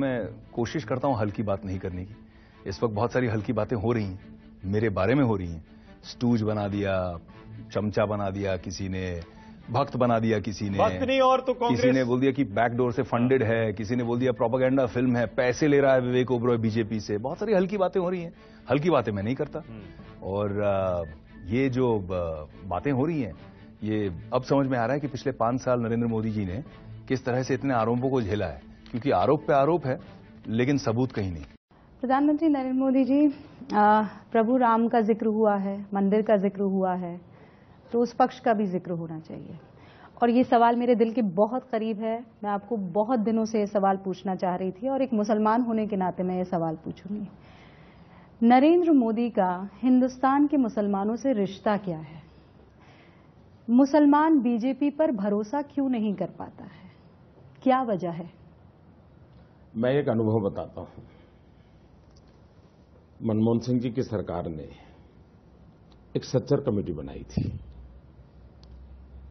मैं कोशिश करता हूं हल्की बात नहीं करने की इस वक्त बहुत सारी हल्की बातें हो रही हैं मेरे बारे में हो रही हैं स्टूज बना दिया चमचा बना दिया किसी ने भक्त बना दिया किसी ने भक्त नहीं और तो किसी ने बोल दिया कि बैकडोर से फंडेड है किसी ने बोल दिया प्रोपागेंडा फिल्म है पैसे ले रहा है विवेक ओब्रॉय बीजेपी से बहुत सारी हल्की बातें हो रही हैं हल्की बातें मैं नहीं करता हम्म। और ये जो बातें हो रही हैं ये अब समझ में आ रहा है कि पिछले पांच साल नरेंद्र मोदी जी ने किस तरह से इतने आरोपों को झेला है क्योंकि आरोप पे आरोप है लेकिन सबूत कहीं नहीं प्रधानमंत्री नरेंद्र मोदी जी आ, प्रभु राम का जिक्र हुआ है मंदिर का जिक्र हुआ है तो उस पक्ष का भी जिक्र होना चाहिए और ये सवाल मेरे दिल के बहुत करीब है मैं आपको बहुत दिनों से ये सवाल पूछना चाह रही थी और एक मुसलमान होने के नाते मैं ये सवाल पूछूंगी नरेंद्र मोदी का हिंदुस्तान के मुसलमानों से रिश्ता क्या है मुसलमान बीजेपी पर भरोसा क्यों नहीं कर पाता है क्या वजह है मैं एक अनुभव बताता हूं मनमोहन सिंह जी की सरकार ने एक सच्चर कमेटी बनाई थी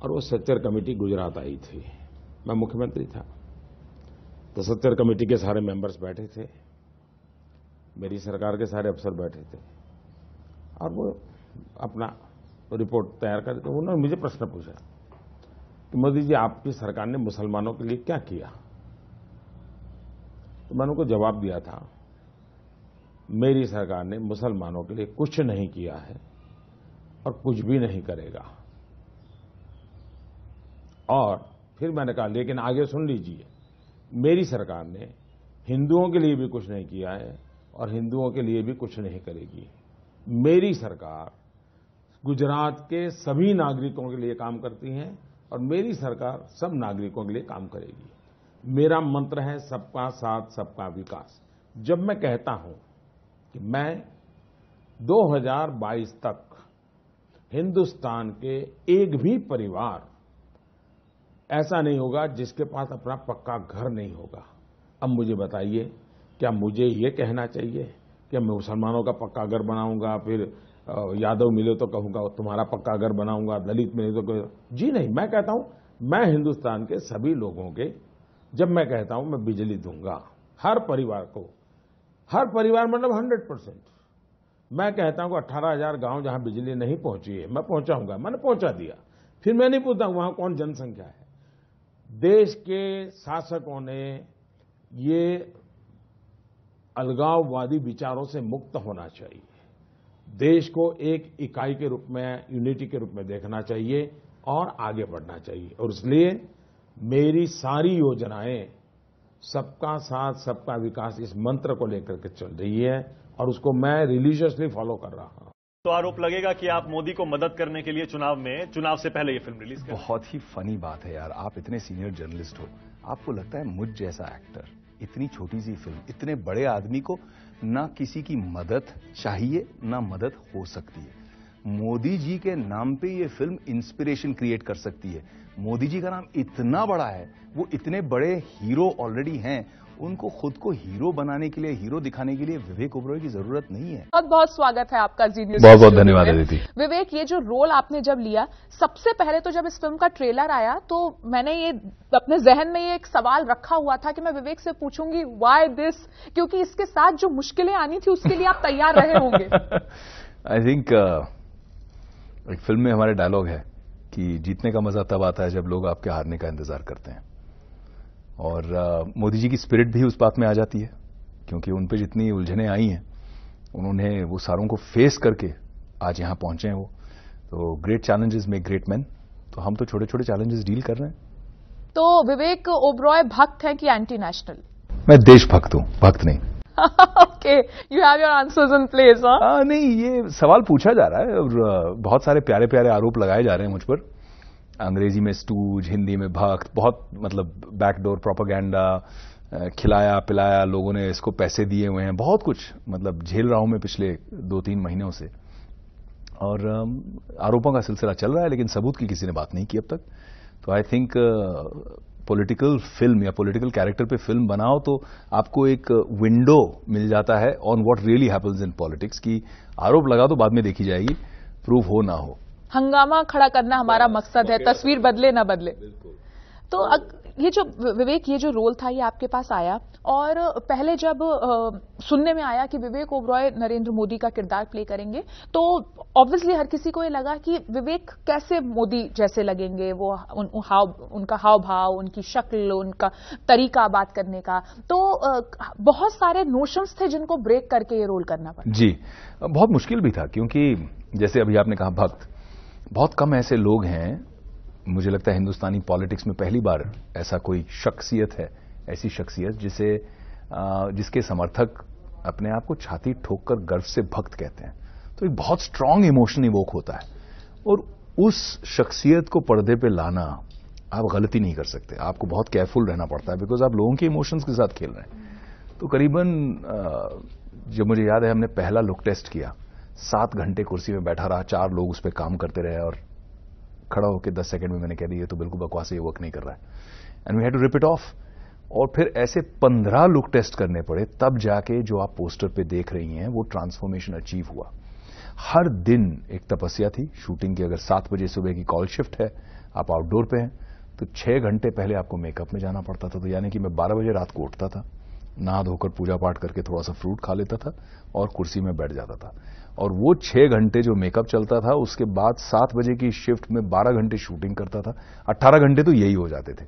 और वो सच्चर कमेटी गुजरात आई थी मैं मुख्यमंत्री था तो सच्चर कमेटी के सारे मेंबर्स बैठे थे मेरी सरकार के सारे अफसर बैठे थे और वो अपना रिपोर्ट तैयार करते उन्होंने मुझे प्रश्न पूछा कि मोदी जी आपकी सरकार ने मुसलमानों के लिए क्या किया तो मैंने उनको जवाब दिया था मेरी सरकार ने मुसलमानों के लिए कुछ नहीं किया है और कुछ भी नहीं करेगा और फिर मैंने कहा लेकिन आगे सुन लीजिए मेरी सरकार ने हिंदुओं के लिए भी कुछ नहीं किया है और हिंदुओं के लिए भी कुछ नहीं करेगी मेरी सरकार गुजरात के सभी नागरिकों के लिए काम करती है और मेरी सरकार सब नागरिकों के लिए काम करेगी मेरा मंत्र है सबका साथ सबका विकास जब मैं कहता हूं कि मैं 2022 तक हिंदुस्तान के एक भी परिवार ऐसा नहीं होगा जिसके पास अपना पक्का घर नहीं होगा अब मुझे बताइए क्या मुझे ये कहना चाहिए कि मैं मुसलमानों का पक्का घर बनाऊंगा फिर यादव मिले तो कहूंगा तुम्हारा पक्का घर बनाऊंगा दलित मिले तो जी नहीं मैं कहता हूं मैं हिंदुस्तान के सभी लोगों के जब मैं कहता हूं मैं बिजली दूंगा हर परिवार को हर परिवार मतलब हंड्रेड परसेंट मैं कहता हूं अट्ठारह हजार गांव जहां बिजली नहीं पहुंची है मैं पहुंचाऊंगा मैंने पहुंचा दिया फिर मैं नहीं पूछता वहां कौन जनसंख्या है देश के शासकों ने ये अलगाववादी विचारों से मुक्त होना चाहिए देश को एक इकाई के रूप में यूनिटी के रूप में देखना चाहिए और आगे बढ़ना चाहिए और इसलिए मेरी सारी योजनाएं सबका साथ सबका विकास इस मंत्र को लेकर के चल रही है और उसको मैं रिलीजियसली फॉलो कर रहा हूं तो आरोप लगेगा कि आप मोदी को मदद करने के लिए चुनाव में चुनाव से पहले ये फिल्म रिलीज कर बहुत ही फनी बात है यार आप इतने सीनियर जर्नलिस्ट हो आपको लगता है मुझ जैसा एक्टर इतनी छोटी सी फिल्म इतने बड़े आदमी को ना किसी की मदद चाहिए ना मदद हो सकती है मोदी जी के नाम पे ये फिल्म इंस्पिरेशन क्रिएट कर सकती है मोदी जी का नाम इतना बड़ा है वो इतने बड़े हीरो ऑलरेडी हैं उनको खुद को हीरो बनाने के लिए हीरो दिखाने के लिए विवेक ओबरॉय की जरूरत नहीं है बहुत बहुत स्वागत है आपका जी न्यूज बहुत बहुत धन्यवाद विवेक ये जो रोल आपने जब लिया सबसे पहले तो जब इस फिल्म का ट्रेलर आया तो मैंने ये अपने जहन में ये एक सवाल रखा हुआ था कि मैं विवेक से पूछूंगी वाई दिस क्योंकि इसके साथ जो मुश्किलें आनी थी उसके लिए आप तैयार रहे होंगे आई थिंक एक फिल्म में हमारे डायलॉग है कि जीतने का मजा तब आता है जब लोग आपके हारने का इंतजार करते हैं और मोदी जी की स्पिरिट भी उस बात में आ जाती है क्योंकि उन पर जितनी उलझने आई हैं उन्होंने वो सारों को फेस करके आज यहां पहुंचे हैं वो तो ग्रेट चैलेंजेस में ग्रेट मैन तो हम तो छोटे छोटे चैलेंजेस डील कर रहे हैं तो विवेक ओब्रॉय भक्त है कि एंटी नेशनल मैं देशभक्त हूं भक्त नहीं okay you have your answers in place नहीं ये सवाल पूछा जा रहा है और बहुत सारे प्यारे प्यारे आरोप लगाए जा रहे हैं मुझ पर अंग्रेजी में स्टूज हिंदी में भक्त बहुत मतलब बैकडोर प्रोपागेंडा खिलाया पिलाया लोगों ने इसको पैसे दिए हुए हैं बहुत कुछ मतलब झेल रहा हूं मैं पिछले दो तीन महीनों से और आरोपों का सिलसिला चल रहा है लेकिन सबूत की किसी ने बात नहीं की अब तक तो आई थिंक पॉलिटिकल फिल्म या पॉलिटिकल कैरेक्टर पे फिल्म बनाओ तो आपको एक विंडो मिल जाता है on what really happens in politics की आरोप लगा तो बाद में देखी जाएगी प्रूव हो ना हो हंगामा खड़ा करना हमारा मकसद है तस्वीर बदले ना बदले तो अग... ये जो विवेक ये जो रोल था ये आपके पास आया और पहले जब आ, सुनने में आया कि विवेक ओब्रॉय नरेंद्र मोदी का किरदार प्ले करेंगे तो ऑब्वियसली हर किसी को ये लगा कि विवेक कैसे मोदी जैसे लगेंगे वो उन, हाव उनका हाव भाव उनकी शक्ल उनका तरीका बात करने का तो आ, बहुत सारे नोशंस थे जिनको ब्रेक करके ये रोल करना पड़ा जी बहुत मुश्किल भी था क्योंकि जैसे अभी आपने कहा भक्त बहुत कम ऐसे लोग हैं मुझे लगता है हिंदुस्तानी पॉलिटिक्स में पहली बार ऐसा कोई शख्सियत है ऐसी शख्सियत जिसे जिसके समर्थक अपने आप को छाती ठोक कर गर्व से भक्त कहते हैं तो एक बहुत स्ट्रांग इमोशन इवोक होता है और उस शख्सियत को पर्दे पे लाना आप गलती नहीं कर सकते आपको बहुत केयरफुल रहना पड़ता है बिकॉज आप लोगों के इमोशंस के साथ खेल रहे हैं तो करीबन जब मुझे याद है हमने पहला लुक टेस्ट किया सात घंटे कुर्सी में बैठा रहा चार लोग उस पर काम करते रहे और खड़ा होकर दस सेकंड में मैंने कह दिया तो बिल्कुल बकवास ये वर्क नहीं कर रहा है and we had to rip it off और फिर ऐसे पंद्रह लुक टेस्ट करने पड़े तब जाके जो आप पोस्टर पे देख रही हैं वो ट्रांसफॉर्मेशन अचीव हुआ हर दिन एक तपस्या थी शूटिंग की अगर सात बजे सुबह की कॉल शिफ्ट है आप आउटडोर पे हैं तो छह घंटे पहले आपको मेकअप में जाना पड़ता था तो यानी कि मैं बारह बजे रात को उठता था नहा धोकर पूजा पाठ करके थोड़ा सा फ्रूट खा लेता था और कुर्सी में बैठ जाता था और वो छह घंटे जो मेकअप चलता था उसके बाद सात बजे की शिफ्ट में बारह घंटे शूटिंग करता था अट्ठारह घंटे तो यही हो जाते थे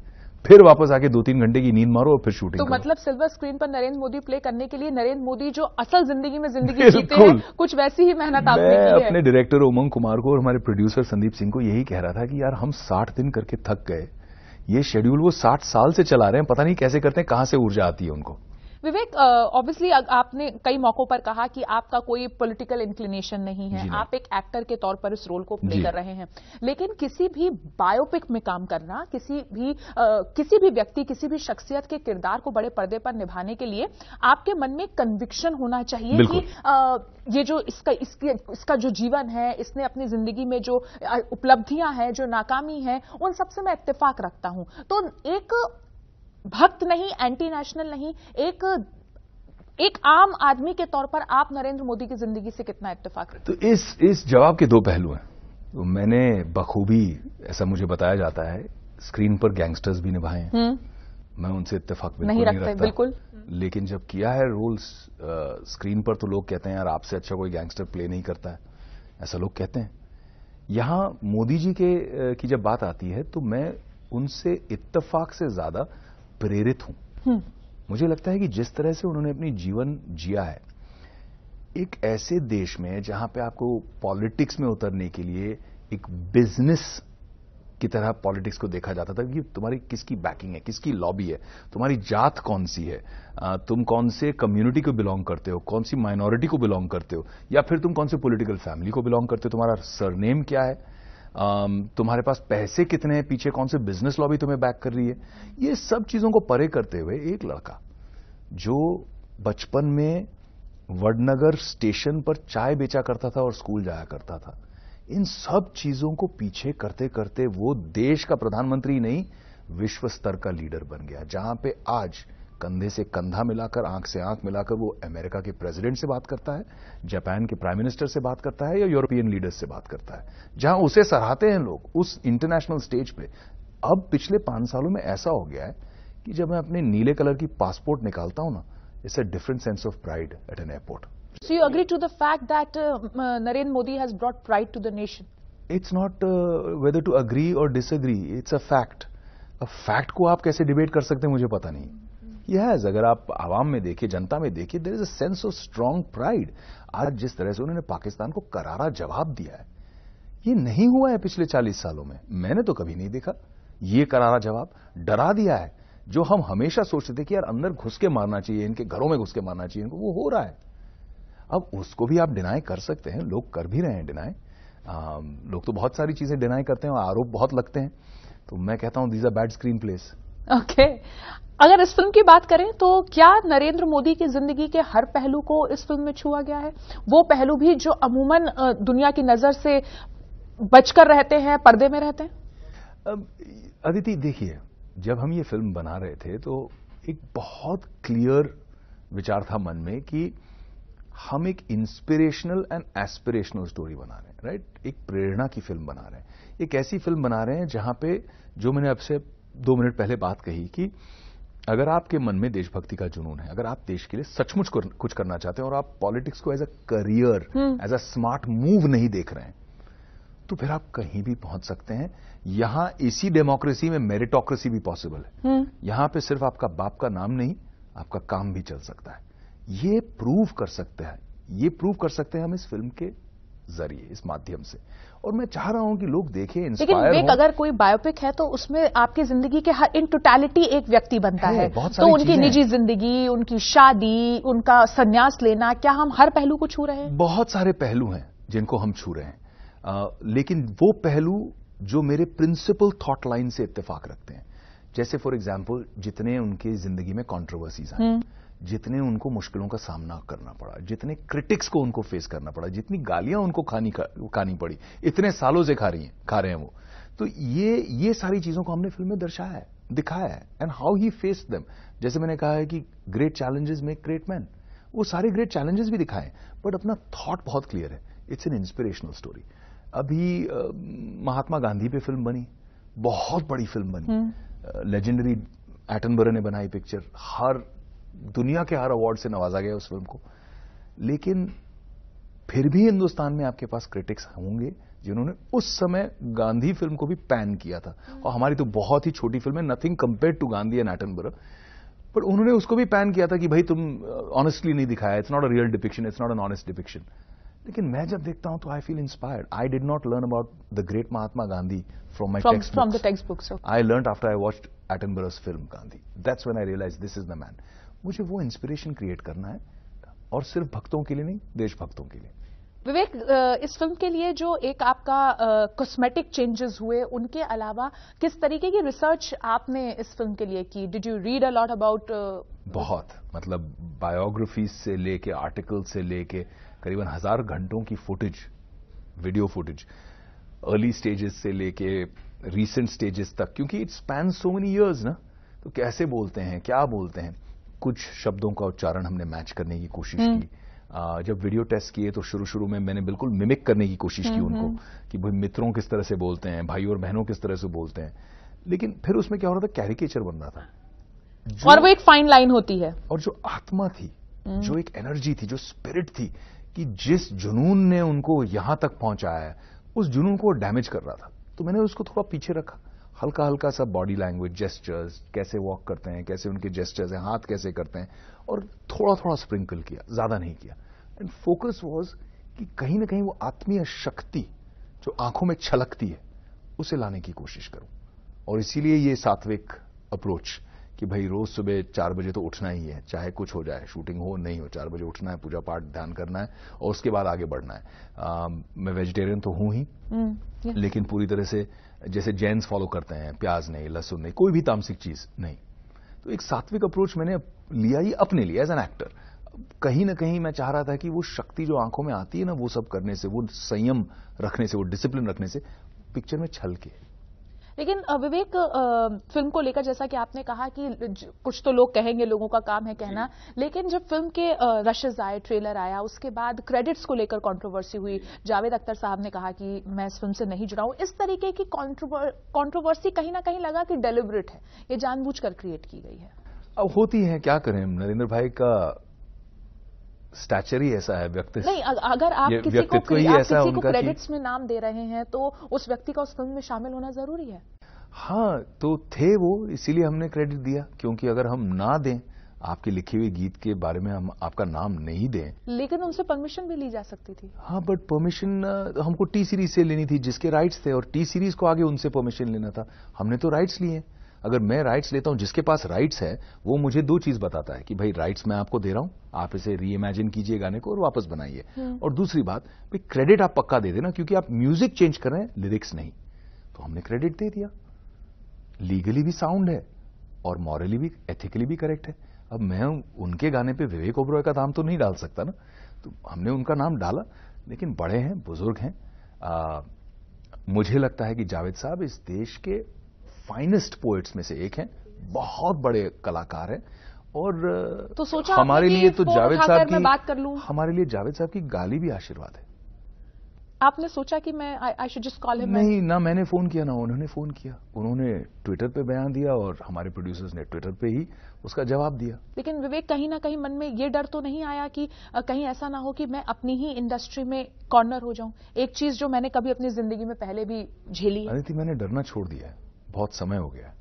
फिर वापस आके दो तीन घंटे की नींद मारो और फिर शूटिंग तो मतलब सिल्वर स्क्रीन पर नरेंद्र मोदी प्ले करने के लिए नरेंद्र मोदी जो असल जिंदगी में जिंदगी जीते हैं कुछ वैसी ही मेहनत आपने मैं की है। अपने डायरेक्टर उमंग कुमार को और हमारे प्रोड्यूसर संदीप सिंह को यही कह रहा था कि यार हम साठ दिन करके थक गए ये शेड्यूल वो साठ साल से चला रहे हैं पता नहीं कैसे करते हैं कहां से ऊर्जा आती है उनको विवेक ऑब्वियसली आपने कई मौकों पर कहा कि आपका कोई पॉलिटिकल इंक्लिनेशन नहीं है आप एक एक्टर के तौर पर इस रोल को प्ले कर रहे हैं लेकिन किसी भी बायोपिक में काम करना किसी भी आ, किसी भी व्यक्ति किसी भी शख्सियत के किरदार को बड़े पर्दे पर निभाने के लिए आपके मन में कन्विक्शन होना चाहिए कि आ, ये जो इसका इसकी इसका जो जीवन है इसने अपनी जिंदगी में जो उपलब्धियां हैं जो नाकामी है उन सबसे मैं इतफाक रखता हूं तो एक भक्त नहीं एंटी नेशनल नहीं एक एक आम आदमी के तौर पर आप नरेंद्र मोदी की जिंदगी से कितना इतफाक तो इस इस जवाब के दो पहलू हैं तो मैंने बखूबी ऐसा मुझे बताया जाता है स्क्रीन पर गैंगस्टर्स भी निभाए हैं हम्म। मैं उनसे इतफाक नहीं, नहीं रखता बिल्कुल लेकिन जब किया है रोल्स स्क्रीन पर तो लोग कहते हैं यार आपसे अच्छा कोई गैंगस्टर प्ले नहीं करता है ऐसा लोग कहते हैं यहां मोदी जी के की जब बात आती है तो मैं उनसे इत्तफाक से ज्यादा प्रेरित हूं हम्म। मुझे लगता है कि जिस तरह से उन्होंने अपनी जीवन जिया है एक ऐसे देश में जहां पे आपको पॉलिटिक्स में उतरने के लिए एक बिजनेस की तरह पॉलिटिक्स को देखा जाता था कि तुम्हारी किसकी बैकिंग है किसकी लॉबी है तुम्हारी जात कौन सी है तुम कौन से कम्युनिटी को बिलोंग करते हो कौन सी माइनॉरिटी को बिलोंग करते हो या फिर तुम कौन से पॉलिटिकल फैमिली को बिलोंग करते हो तुम्हारा सरनेम क्या है Um, तुम्हारे पास पैसे कितने हैं पीछे कौन से बिजनेस लॉबी तुम्हें बैक कर रही है ये सब चीजों को परे करते हुए एक लड़का जो बचपन में वडनगर स्टेशन पर चाय बेचा करता था और स्कूल जाया करता था इन सब चीजों को पीछे करते करते वो देश का प्रधानमंत्री नहीं विश्व स्तर का लीडर बन गया जहां पे आज कंधे से कंधा मिलाकर आंख से आंख मिलाकर वो अमेरिका के प्रेसिडेंट से बात करता है जापान के प्राइम मिनिस्टर से बात करता है या यूरोपियन लीडर्स से बात करता है जहां उसे सराहते हैं लोग उस इंटरनेशनल स्टेज पे अब पिछले पांच सालों में ऐसा हो गया है कि जब मैं अपने नीले कलर की पासपोर्ट निकालता हूं ना it's a different sense of pride at an airport see you agree to the fact that Narendra Modi has brought pride to the nation it's not whether to agree और disagree it's a fact a fact को आप कैसे debate कर सकते हैं मुझे पता नहीं यस अगर आप आवाम में देखिए जनता में देखिए there is a sense of strong pride आज जिस तरह से उन्होंने पाकिस्तान को करारा जवाब दिया है ये नहीं हुआ है पिछले 40 सालों में मैंने तो कभी नहीं देखा ये करारा जवाब डरा दिया है जो हम हमेशा सोचते थे कि यार अंदर घुस के मारना चाहिए इनके घरों में घुस के मारना चाहिए इनको वो हो रहा है अब उसको भी आप डिनाई कर सकते हैं लोग कर भी रहे हैं डिनाई लोग तो बहुत सारी चीजें डिनाई करते हैं और आरोप बहुत लगते हैं तो मैं कहता हूं these are bad screen place okay अगर इस फिल्म की बात करें तो क्या नरेंद्र मोदी की जिंदगी के हर पहलू को इस फिल्म में छुआ गया है वो पहलू भी जो अमूमन दुनिया की नजर से बचकर रहते हैं पर्दे में रहते हैं अदिति देखिए जब हम ये फिल्म बना रहे थे तो एक बहुत क्लियर विचार था मन में कि हम एक इंस्पिरेशनल एंड एस्पिरेशनल स्टोरी बना रहे हैं राइट एक प्रेरणा की फिल्म बना रहे हैं एक ऐसी फिल्म बना रहे हैं जहां पे जो मैंने आपसे दो मिनट पहले बात कही कि अगर आपके मन में देशभक्ति का जुनून है अगर आप देश के लिए सचमुच कुछ करना चाहते हैं और आप पॉलिटिक्स को as a career hmm. As a smart move नहीं देख रहे हैं तो फिर आप कहीं भी पहुंच सकते हैं यहां इसी डेमोक्रेसी में मेरिटोक्रेसी भी पॉसिबल है हम्म। यहां पे सिर्फ आपका बाप का नाम नहीं आपका काम भी चल सकता है ये प्रूव कर सकते हैं ये प्रूव कर सकते हैं हम इस फिल्म के जरिए इस माध्यम से और मैं चाह रहा हूं कि लोग देखें लेकिन वेक अगर कोई बायोपिक है तो उसमें आपकी जिंदगी के हर इन टोटैलिटी एक व्यक्ति बनता है, है। तो उनकी निजी जिंदगी उनकी शादी उनका संन्यास लेना क्या हम हर पहलू को छू रहे हैं बहुत सारे पहलू हैं जिनको हम छू रहे हैं आ, लेकिन वो पहलू जो मेरे प्रिंसिपल थॉट लाइन से इतफाक रखते हैं जैसे फॉर एग्जाम्पल जितने उनकी जिंदगी में कॉन्ट्रोवर्सीज हैं हम्म। जितने उनको मुश्किलों का सामना करना पड़ा जितने क्रिटिक्स को उनको फेस करना पड़ा जितनी गालियां उनको खानी खानी पड़ी इतने सालों से खा रही हैं खा रहे हैं वो तो ये ये सारी चीजों को हमने फिल्म में दर्शाया है दिखाया है and how he face them जैसे मैंने कहा है कि great challenges make great man वो सारे ग्रेट चैलेंजेस भी दिखाए बट अपना थॉट बहुत क्लियर है इट्स एन इंस्पिरेशनल स्टोरी अभी महात्मा गांधी पे फिल्म बनी बहुत बड़ी फिल्म बनी लेजेंडरी हम्म। एटनबरे ने बनाई पिक्चर हर दुनिया के हर अवार्ड से नवाजा गया उस फिल्म को लेकिन फिर भी हिंदुस्तान में आपके पास क्रिटिक्स होंगे जिन्होंने उस समय गांधी फिल्म को भी पैन किया था और हमारी तो बहुत ही छोटी फिल्म है nothing compare to Gandhi and Attenborough but उन्होंने उसको भी पैन किया था कि भाई तुम ऑनेस्टली uh, नहीं दिखाया it's not a real depiction it's not an honest depiction लेकिन मैं जब देखता हूं तो I feel inspired I did not learn about the great Mahatma Gandhi from my from the textbooks I learn after I watch Attenborough's film Gandhi that's when I realize this is the man मुझे वो inspiration create करना है और सिर्फ भक्तों के लिए नहीं देशभक्तों के लिए विवेक इस फिल्म के लिए जो एक आपका कॉस्मेटिक चेंजेस हुए उनके अलावा किस तरीके की रिसर्च आपने इस फिल्म के लिए की did you read a lot about बहुत मतलब बायोग्राफी से लेके आर्टिकल से लेके करीबन हजार घंटों की footage video footage early stages से लेके रीसेंट स्टेजेस तक क्योंकि it span so many years ना तो कैसे बोलते हैं क्या बोलते हैं कुछ शब्दों का उच्चारण हमने हम्म। तो मैच करने की कोशिश की आ, जब वीडियो टेस्ट किए तो शुरू शुरू में मैंने बिल्कुल मिमिक करने की कोशिश की उनको हम्म। कि भाई मित्रों किस तरह से बोलते हैं भाई और बहनों किस तरह से बोलते हैं लेकिन फिर उसमें क्या हो रहा था कैरिकेचर बन रहा था और वो एक फाइन लाइन होती है और जो आत्मा थी हम्म। जो एक एनर्जी थी जो स्पिरिट थी कि जिस जुनून ने उनको यहां तक पहुंचाया है उस जुनून को डैमेज कर रहा था तो मैंने उसको थोड़ा पीछे रखा हल्का हल्का सा बॉडी लैंग्वेज जेस्टर्स कैसे वॉक करते हैं कैसे उनके जेस्टर्स हैं हाथ कैसे करते हैं और थोड़ा थोड़ा स्प्रिंकल किया ज्यादा नहीं किया एंड फोकस वॉज कि कहीं ना कहीं वो आत्मीय शक्ति जो आंखों में छलकती है उसे लाने की कोशिश करूं और इसीलिए ये सात्विक अप्रोच कि भाई रोज सुबह चार बजे तो उठना ही है चाहे कुछ हो जाए शूटिंग हो नहीं हो चार बजे उठना है पूजा पाठ ध्यान करना है और उसके बाद आगे बढ़ना है आ, मैं वेजिटेरियन तो हूं ही हम्म, लेकिन पूरी तरह से जैसे जैन्स फॉलो करते हैं प्याज नहीं लहसुन नहीं कोई भी तामसिक चीज नहीं तो एक सात्विक अप्रोच मैंने लिया ही अपने लिए एज एन एक्टर कहीं ना कहीं मैं चाह रहा था कि वो शक्ति जो आंखों में आती है ना वो सब करने से वो संयम रखने से वो डिसिप्लिन रखने से पिक्चर में छल के लेकिन विवेक फिल्म को लेकर जैसा कि आपने कहा कि कुछ तो लोग कहेंगे लोगों का काम है कहना लेकिन जब फिल्म के रशेज आए ट्रेलर आया उसके बाद क्रेडिट्स को लेकर कंट्रोवर्सी हुई जावेद अख्तर साहब ने कहा कि मैं इस फिल्म से नहीं जुड़ा हूं इस तरीके की कंट्रोवर्सी कहीं ना कहीं लगा कि डेलिबरेट है ये जानबूझ क्रिएट की गई है अब होती है क्या करें नरेंद्र भाई का स्टैचर ही ऐसा है व्यक्ति नहीं अगर आप किसी को, को ही आप ऐसा किसी को क्रेडिट्स में नाम दे रहे हैं तो उस व्यक्ति का उस फिल्म में शामिल होना जरूरी है हाँ तो थे वो इसीलिए हमने क्रेडिट दिया क्योंकि अगर हम ना दें आपके लिखे हुए गीत के बारे में हम आपका नाम नहीं दें लेकिन उनसे परमिशन भी ली जा सकती थी हाँ बट परमिशन हमको टी सीरीज से लेनी थी जिसके राइट्स थे और टी सीरीज को आगे उनसे परमिशन लेना था हमने तो राइट्स लिए अगर मैं राइट्स लेता हूं जिसके पास राइट्स है वो मुझे दो चीज बताता है कि भाई राइट्स मैं आपको दे रहा हूं आप इसे रीइमेजिन कीजिए गाने को और वापस बनाइए हम्म। और दूसरी बात भाई क्रेडिट आप पक्का दे देना क्योंकि आप म्यूजिक चेंज कर रहे हैं लिरिक्स नहीं तो हमने क्रेडिट दे दिया लीगली भी साउंड है और मॉरली भी एथिकली भी करेक्ट है अब मैं उनके गाने पे विवेक ओबरॉय का नाम तो नहीं डाल सकता ना तो हमने उनका नाम डाला लेकिन बड़े हैं बुजुर्ग हैं आ, मुझे लगता है कि जावेद साहब इस देश के फाइनेस्ट पोएट्स में से एक हैं बहुत बड़े कलाकार हैं और तो सोचा हमारे लिए तो जावेद साहब की बात कर लूं हमारे लिए जावेद साहब की गाली भी आशीर्वाद है आपने सोचा कि मैं I should just call him नहीं ना मैंने फोन किया ना उन्होंने फोन किया उन्होंने ट्विटर पे बयान दिया और हमारे प्रोड्यूसर्स ने ट्विटर पे ही उसका जवाब दिया लेकिन विवेक कहीं ना कहीं मन में ये डर तो नहीं आया कि कहीं ऐसा ना हो कि मैं अपनी ही इंडस्ट्री में कॉर्नर हो जाऊं एक चीज जो मैंने कभी अपनी जिंदगी में पहले भी झेली अरे थी मैंने डरना छोड़ दिया है बहुत समय हो गया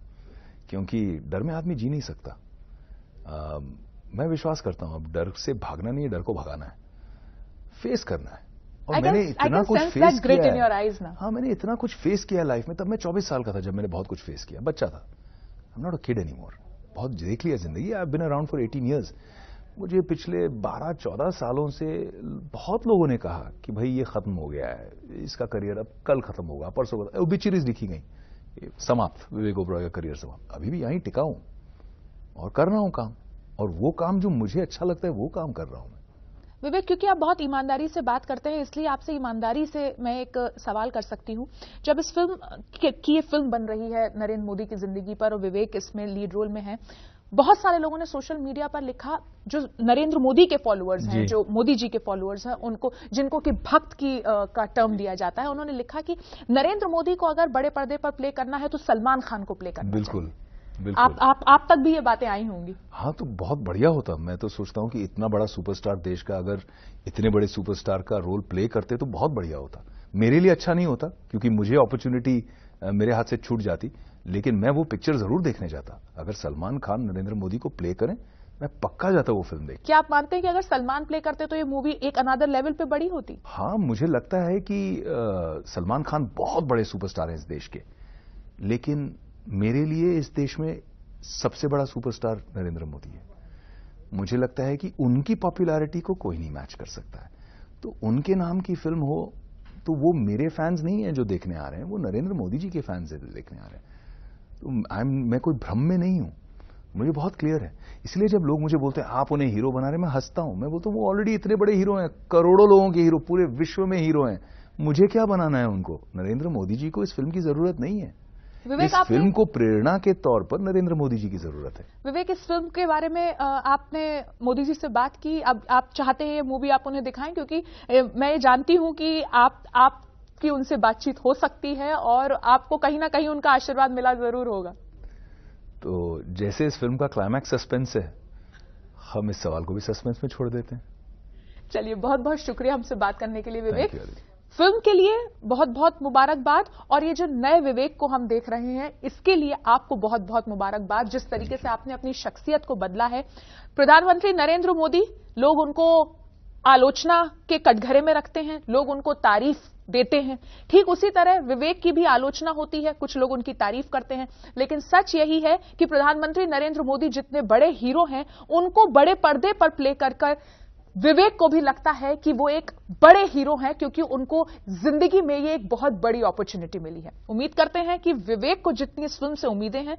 क्योंकि डर में आदमी जी नहीं सकता आ, मैं विश्वास करता हूं अब डर से भागना नहीं है डर को भगाना है फेस करना है और can, मैंने इतना कुछ फेस किया हाँ मैंने इतना कुछ फेस किया लाइफ में तब मैं 24 साल का था जब मैंने बहुत कुछ फेस किया बच्चा था I am not a kid any more बहुत देख लिया जिंदगी I been around for eighteen years मुझे पिछले बारह चौदह सालों से बहुत लोगों ने कहा कि भाई ये खत्म हो गया है इसका करियर अब कल खत्म होगा परसों ओबिचरीज लिखी गई समाप्त विवेक ओबरॉय का करियर समाप्त अभी भी यहीं टिका हूं और कर रहा हूं काम और वो काम जो मुझे अच्छा लगता है वो काम कर रहा हूं मैं विवेक क्योंकि आप बहुत ईमानदारी से बात करते हैं इसलिए आपसे ईमानदारी से मैं एक सवाल कर सकती हूं जब इस फिल्म की ये फिल्म बन रही है नरेंद्र मोदी की जिंदगी पर और विवेक इसमें लीड रोल में है बहुत सारे लोगों ने सोशल मीडिया पर लिखा जो नरेंद्र मोदी के फॉलोअर्स हैं जो मोदी जी के फॉलोअर्स हैं उनको जिनको कि भक्त की आ, का टर्म दिया जाता है उन्होंने लिखा कि नरेंद्र मोदी को अगर बड़े पर्दे पर प्ले करना है तो सलमान खान को प्ले करना बिल्कुल आप आप आप तक भी ये बातें आई होंगी हाँ तो बहुत बढ़िया होता मैं तो सोचता हूँ कि इतना बड़ा सुपरस्टार देश का अगर इतने बड़े सुपरस्टार का रोल प्ले करते तो बहुत बढ़िया होता मेरे लिए अच्छा नहीं होता क्योंकि मुझे अपॉर्चुनिटी मेरे हाथ से छूट जाती लेकिन मैं वो पिक्चर जरूर देखने जाता अगर सलमान खान नरेंद्र मोदी को प्ले करें मैं पक्का जाता वो फिल्म देख क्या आप मानते हैं कि अगर सलमान प्ले करते तो ये मूवी एक अनादर लेवल पे बड़ी होती हाँ मुझे लगता है कि सलमान खान बहुत बड़े सुपरस्टार हैं इस देश के लेकिन मेरे लिए इस देश में सबसे बड़ा सुपरस्टार नरेंद्र मोदी है मुझे लगता है कि उनकी पॉपुलैरिटी को कोई नहीं मैच कर सकता है तो उनके नाम की फिल्म हो तो वो मेरे फैंस नहीं है जो देखने आ रहे हैं वो नरेंद्र मोदी जी के फैंस देखने आ रहे हैं आई तो एम मैं कोई भ्रम में नहीं हूं मुझे बहुत क्लियर है इसलिए जब लोग मुझे बोलते हैं आप उन्हें हीरो बना रहे मैं हंसता हूं मैं बोलता हूं वो ऑलरेडी इतने बड़े हीरो हैं करोड़ों लोगों के हीरो पूरे विश्व में हीरो हैं मुझे क्या बनाना है उनको नरेंद्र मोदी जी को इस फिल्म की जरूरत नहीं है विवेक इस फिल्म को प्रेरणा के तौर पर नरेंद्र मोदी जी की जरूरत है विवेक इस फिल्म के बारे में आपने मोदी जी से बात की अब आप, आप चाहते हैं ये मूवी आप उन्हें दिखाएं क्योंकि मैं जानती हूं कि आप आप की उनसे बातचीत हो सकती है और आपको कहीं ना कहीं उनका आशीर्वाद मिला जरूर होगा तो जैसे इस फिल्म का क्लाइमैक्स सस्पेंस है हम इस सवाल को भी सस्पेंस में छोड़ देते हैं चलिए बहुत बहुत शुक्रिया हमसे बात करने के लिए विवेक फिल्म के लिए बहुत बहुत मुबारकबाद और ये जो नए विवेक को हम देख रहे हैं इसके लिए आपको बहुत बहुत मुबारकबाद जिस तरीके से आपने अपनी शख्सियत को बदला है प्रधानमंत्री नरेंद्र मोदी लोग उनको आलोचना के कटघरे में रखते हैं लोग उनको तारीफ देते हैं ठीक उसी तरह विवेक की भी आलोचना होती है कुछ लोग उनकी तारीफ करते हैं लेकिन सच यही है कि प्रधानमंत्री नरेंद्र मोदी जितने बड़े हीरो हैं उनको बड़े पर्दे पर प्ले कर कर विवेक को भी लगता है कि वो एक बड़े हीरो हैं क्योंकि उनको जिंदगी में ये एक बहुत बड़ी अपॉर्चुनिटी मिली है उम्मीद करते हैं कि विवेक को जितनी इस फिल्म से उम्मीदें हैं